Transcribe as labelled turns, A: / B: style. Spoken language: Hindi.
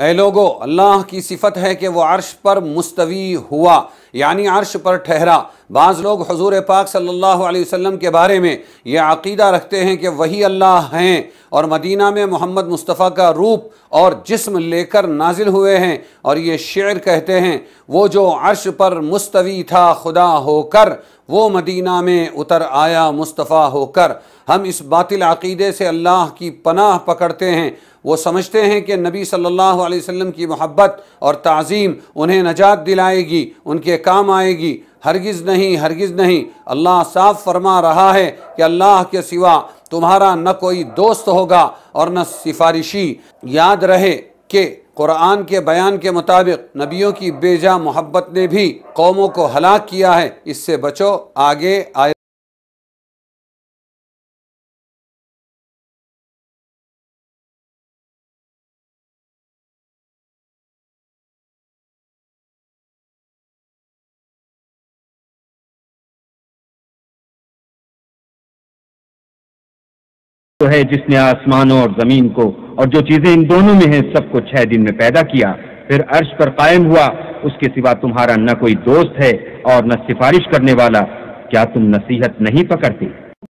A: ए लोगो अल्लाह की सिफत है कि वह अर्श पर मुस्तवी हुआ यानी अर्श पर ठहरा बाज़ लोग हजूर पाक सल्लल्लाहु अलैहि वसल्लम के बारे में यह अकीदा रखते हैं कि वही अल्लाह हैं और मदीना में मोहम्मद मुस्तफ़ा का रूप और जिस्म लेकर नाजिल हुए हैं और ये शेर कहते हैं वो जो अर्श पर मुस्तवी था खुदा होकर वो मदीना में उतर आया मुस्तफ़ा होकर हम इस बातिल अकीदे से अल्लाह की पनाह पकड़ते हैं वो समझते हैं कि नबी सल्लल्लाहु अलैहि वसल्लम की मोहब्बत और तज़ीम उन्हें नजात दिलाएगी उनके काम आएगी हरगिज़ नहीं हरगिज़ नहीं अल्लाह साफ फरमा रहा है कि अल्लाह के सिवा तुम्हारा न कोई दोस्त होगा और न सिफारिशी याद रहे कि कुरान के बयान के मुताबिक नबियों की बेजा मोहब्बत ने भी कौमों को
B: हलाक किया है इससे बचो आगे आए तो है जिसने आसमानों और जमीन को और जो चीजें इन दोनों में हैं सबको
C: छह दिन में पैदा किया फिर अर्श पर कायम हुआ उसके सिवा तुम्हारा न कोई दोस्त है और न सिफारिश करने वाला क्या तुम नसीहत नहीं पकड़ते